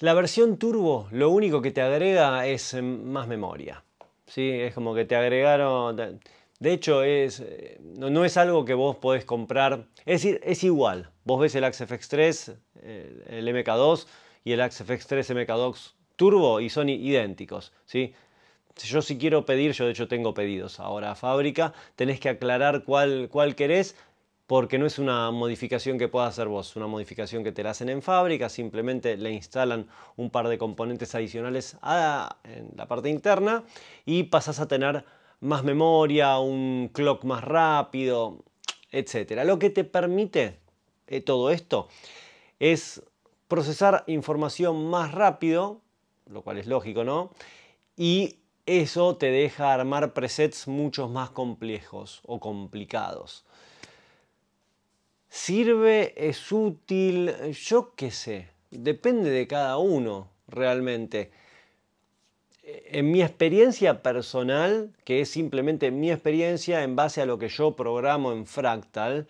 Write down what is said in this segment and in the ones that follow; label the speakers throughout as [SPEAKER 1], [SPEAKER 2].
[SPEAKER 1] La versión turbo lo único que te agrega es em, más memoria. ¿sí? Es como que te agregaron... De hecho, es, no, es algo que vos podés comprar. Es decir, es igual. Vos ves el Axe FX3, eh, el, MK2 y el Axe FX3 MK2 Turbo y son idénticos. ¿sí? Si yo si quiero pedir, yo de hecho tengo pedidos ahora a fábrica, tenés que aclarar cuál, cuál querés porque no es una modificación que puedas hacer vos, una modificación que te la hacen en fábrica, simplemente le instalan un par de componentes adicionales a, en la parte interna y pasas a tener más memoria, un clock más rápido, etc. Lo que te permite eh, todo esto es procesar información más rápido, lo cual es lógico, ¿no? Y eso te deja armar presets muchos más complejos o complicados. ¿Sirve? ¿Es útil? Yo qué sé. Depende de cada uno realmente. E-, en mi experiencia personal, que es simplemente mi experiencia en base a lo que yo programo en Fractal,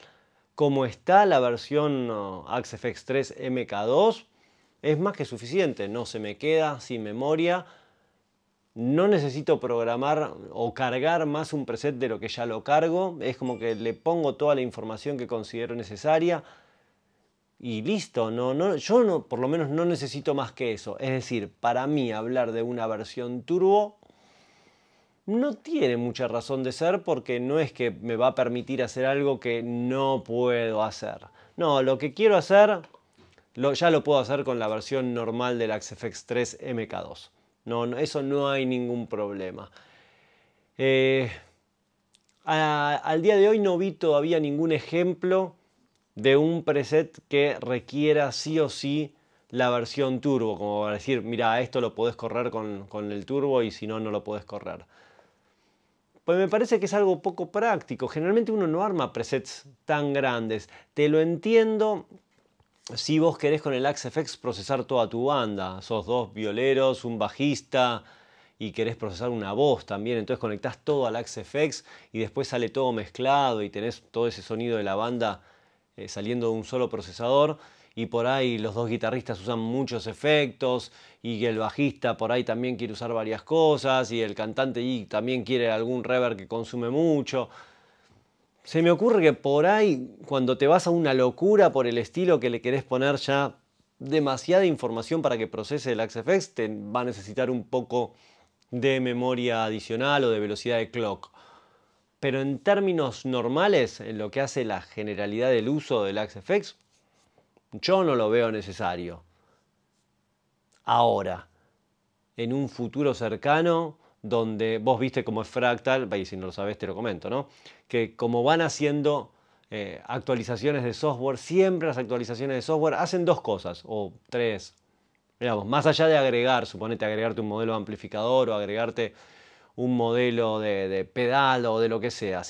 [SPEAKER 1] como está la versión AxeFX3 MK2, es más que suficiente. No se me queda sin memoria no necesito programar o cargar más un preset de lo que ya lo cargo, es como que le pongo toda la información que considero necesaria y listo, no, yo no, por lo menos no necesito más que eso. Es decir, para mí hablar de una versión turbo no tiene mucha razón de ser porque no es que me va a permitir hacer algo que no puedo hacer. No, lo que quiero hacer ya lo puedo hacer con la versión normal del fx 3 MK2. No, eso no hay ningún problema. Eh, al día de hoy no vi todavía ningún ejemplo de un preset que requiera sí o sí la versión turbo, como decir, mira, esto lo podés correr con, con el turbo y si no, no lo podés correr. Pues me parece que es algo poco práctico. Generalmente uno no arma presets tan grandes. Te lo entiendo si vos querés con el Axe FX procesar toda tu banda, sos dos violeros, un bajista y querés procesar una voz también, entonces conectás todo al Axe FX y después sale todo mezclado y tenés todo ese sonido de la banda eh, saliendo de un solo procesador y por ahí los dos guitarristas usan muchos efectos y el bajista por ahí también quiere usar varias cosas y el cantante y también quiere algún reverb que consume mucho. Se me ocurre que por ahí, cuando te vas a una locura por el estilo que le querés poner ya demasiada información para que procese el AxeFX, te va a necesitar un poco de memoria adicional o de velocidad de clock. Pero en términos normales, en lo que hace la generalidad del uso del AxeFX, yo no lo veo necesario. Ahora, en un futuro cercano, donde vos viste cómo es Fractal, y si no lo sabes te lo comento, ¿no? Que como van haciendo eh, actualizaciones de software, siempre las actualizaciones de software hacen dos cosas, o tres, digamos, más allá de agregar, suponete agregarte un modelo de amplificador o agregarte un modelo de, pedal o de lo que sea,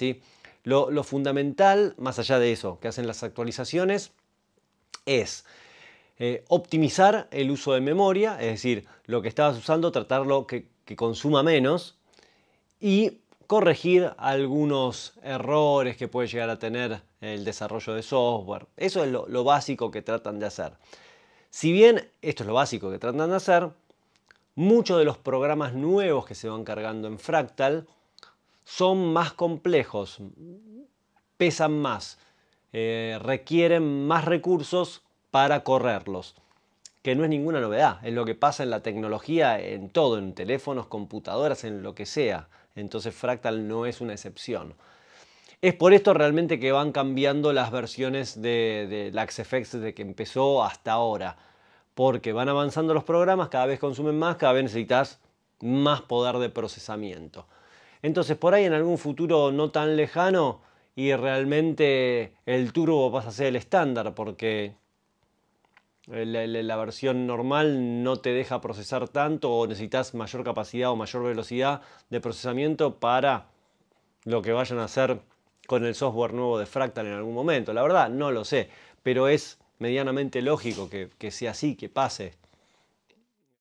[SPEAKER 1] Lo, fundamental, más allá de eso, que hacen las actualizaciones, es eh, optimizar el uso de memoria, es decir, lo que estabas usando, tratarlo que que consuma menos y corregir algunos errores que puede llegar a tener el desarrollo de software. Eso es lo, básico que tratan de hacer. Si bien esto es lo básico que tratan de hacer, muchos de los programas nuevos que se van cargando en Fractal son más complejos, pesan más, eh, requieren más recursos para correrlos que no es ninguna novedad, es lo que pasa en la tecnología, en todo, en teléfonos, computadoras, en lo que sea. Entonces Fractal no es una excepción. Es por esto realmente que van cambiando las versiones de, de LaxFX desde que empezó hasta ahora. Porque van avanzando los programas, cada vez consumen más, cada vez necesitas más poder de procesamiento. Entonces por ahí en algún futuro no tan lejano y realmente el turbo pasa a ser el estándar porque la, versión normal no te deja procesar tanto o necesitas mayor capacidad o mayor velocidad de procesamiento para lo que vayan a hacer con el software nuevo de Fractal en algún momento. La verdad, no lo sé, pero es medianamente lógico que sea así, que pase.